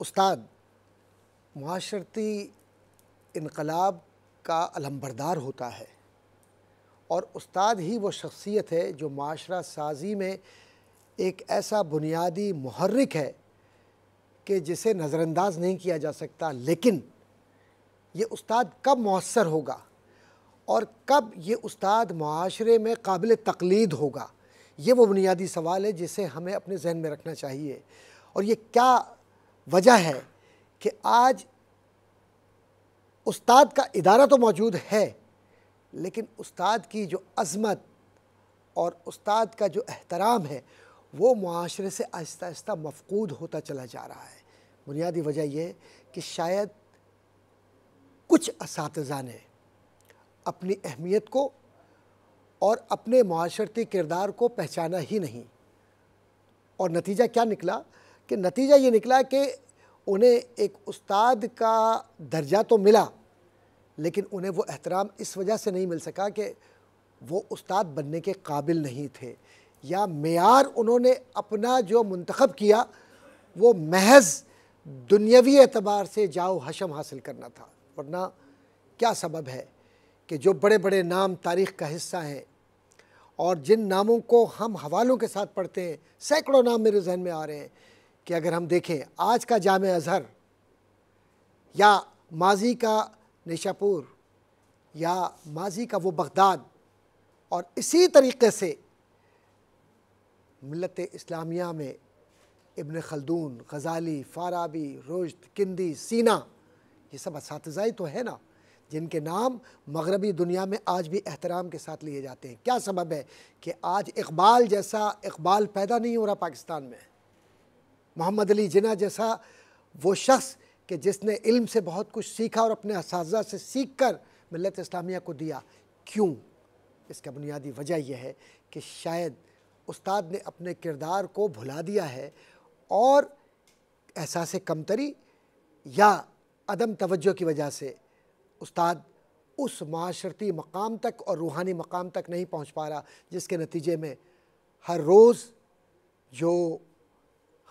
उस्ताद माशरती इनकलाब का अलम्बरदार होता है और उस्ताद ही वो शख्सियत है जो माशरा साजी में एक ऐसा बुनियादी महर्रिक है कि जिसे नज़रअंदाज नहीं किया जा सकता लेकिन ये उस्ताद कब मौसर होगा और कब ये उस्ताद माशरे में काबिल तकलीद होगा ये वो बुनियादी सवाल है जिसे हमें अपने जहन में रखना चाहिए और ये क्या वजह है कि आज उस्ताद का इदारा तो मौजूद है लेकिन उस्ताद की जो अज़मत और उस्ताद का जो एहतराम है वो माशरे से आहिस्ता आहिस्ता मफकूद होता चला जा रहा है बुनियादी वजह यह कि शायद कुछ इस ने अपनी अहमियत को और अपने माशरती किरदार को पहचाना ही नहीं और नतीजा क्या निकला कि नतीजा ये निकला कि उन्हें एक उस्ताद का दर्जा तो मिला लेकिन उन्हें वो एहतराम इस वजह से नहीं मिल सका कि वो उस्ताद बनने के काबिल नहीं थे या मैार उन्होंने अपना जो मंतखब किया वो महज दुनियावी एतबार से जाओ हशम हासिल करना था वरना क्या सबब है कि जो बड़े बड़े नाम तारीख़ का हिस्सा हैं और जिन नामों को हम हवालों के साथ पढ़ते हैं सैकड़ों नाम मेरे जहन में आ रहे हैं कि अगर हम देखें आज का जाम अज़हर या माजी का निशापुर या माजी का वो बगदाद और इसी तरीके से मिलत इस्लामिया में इबन खलदून गज़ाली फाराबी रोश्त किंदी सीना ये सब इस तो है ना जिनके नाम मगरबी दुनिया में आज भी एहतराम के साथ लिए जाते हैं क्या सबब है कि आज इकबाल जैसा इकबाल पैदा नहीं हो रहा पाकिस्तान में मोहम्मद अली जिना जैसा वो शख्स कि जिसने इल्म से बहुत कुछ सीखा और अपने इस से सीख कर मिलत इस्लामिया को दिया क्यों इसका बुनियादी वजह यह है कि शायद उस्ताद ने अपने किरदार को भुला दिया है और एहसास कमतरी या अदम तवज्जो की वजह से उस्ताद उस माशरती मकाम तक और रूहानी मकाम तक नहीं पहुंच पा रहा जिसके नतीजे में हर रोज़ जो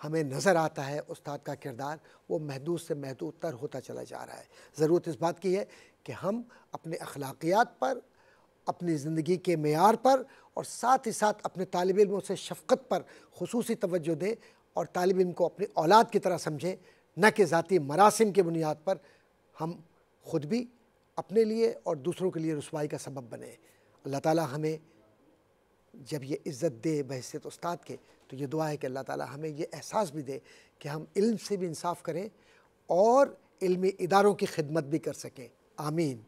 हमें नज़र आता है उस्ताद का किरदार वो महदूद से महदूद तर होता चला जा रहा है ज़रूरत इस बात की है कि हम अपने अखलाकियात पर अपनी ज़िंदगी के मैार पर और साथ ही साथ अपने तालब इलमों से शफकत पर खसूस तवज्जो दें और तालब इम को अपनी औलाद की तरह समझें न कि ज़ाती मरासम के बुनियाद पर हम खुद भी अपने लिए और दूसरों के लिए रसवाई का सबब बने अल्लाह ताली हमें जब ये इज़्ज़त दे बहसीत उस्ताद के तो ये दुआ है कि अल्लाह ताला हमें ये एहसास भी दे कि हम इल्म से भी इंसाफ करें और इल्मी इदारों की खिदमत भी कर सकें आमीन